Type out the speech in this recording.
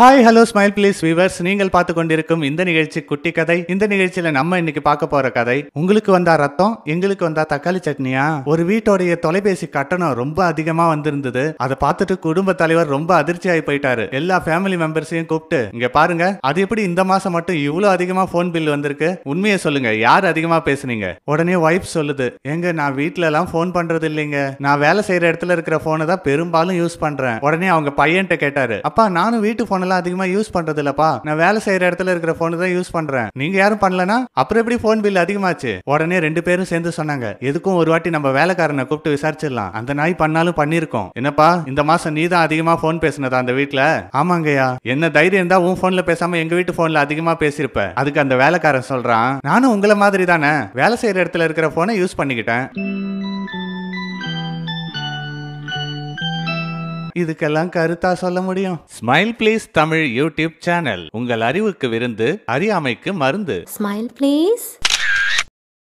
hi hello smile please viewers நீங்கள் பார்த்து கொண்டிருக்கும் இந்த நிகழ்ச்சி குட்டி கதை இந்த நிகழ்ச்சியில நம்ம இன்னைக்கு பார்க்க போற கதை உங்களுக்கு வந்தா ரத்தம் எங்களுக்கு வந்தா தக்காளி சட்னியா ஒரு வீட்டோடைய தொலைபேசி கட்டணம் ரொம்ப அதிகமா வந்திருந்தது அதை பார்த்துட்டு குடும்ப தலைவர் ரொம்ப அதிர்ச்சி ஆகி போயிட்டாரு எல்லா ஃபேமிலி மெம்பர்ஸையும் கூப்பிட்டு இங்க பாருங்க அது எப்படி இந்த மாசம் மட்டும் இவ்வளவு அதிகமா போன் பில் வந்திருக்கு உண்மையை சொல்லுங்க யார் அதிகமா பேசுனீங்க உடனே ஒய்ஃப் சொல்லுது எங்க நான் வீட்டுல எல்லாம் போன் பண்றது இல்லைங்க நான் வேலை செய்யற இடத்துல இருக்கிற போனை தான் பெரும்பாலும் யூஸ் பண்றேன் உடனே அவங்க பையன்ட்ட கேட்டாரு அப்பா நானும் வீட்டு போன ஃபோன்லாம் அதிகமா யூஸ் பண்றது இல்லப்பா நான் வேலை செய்யற இடத்துல இருக்கிற போன் தான் யூஸ் பண்றேன் நீங்க யாரும் பண்ணலனா அப்புறம் எப்படி ஃபோன் பில் அதிகமாச்சு உடனே ரெண்டு பேரும் சேர்ந்து சொன்னாங்க எதுக்கும் ஒரு வாட்டி நம்ம வேலைக்காரனை கூப்பிட்டு விசாரிச்சிடலாம் அந்த நாய் பண்ணாலும் பண்ணியிருக்கோம் என்னப்பா இந்த மாசம் நீ தான் அதிகமா ஃபோன் பேசினதா அந்த வீட்டுல ஆமாங்கய்யா என்ன தைரியம் தான் உன் ஃபோன்ல பேசாம எங்க வீட்டு ஃபோன்ல அதிகமா பேசியிருப்ப அதுக்கு அந்த வேலைக்காரன் சொல்றான் நானும் உங்களை மாதிரி தானே வேலை செய்யற இடத்துல இருக்கிற போனை யூஸ் பண்ணிக்கிட்டேன் இதுக்கெல்லாம் கருத்தா சொல்ல முடியும் smile please Tamil YouTube channel உங்கள் அறிவுக்கு விருந்து அறியாமைக்கு மருந்து ஸ்மைல் பிளீஸ்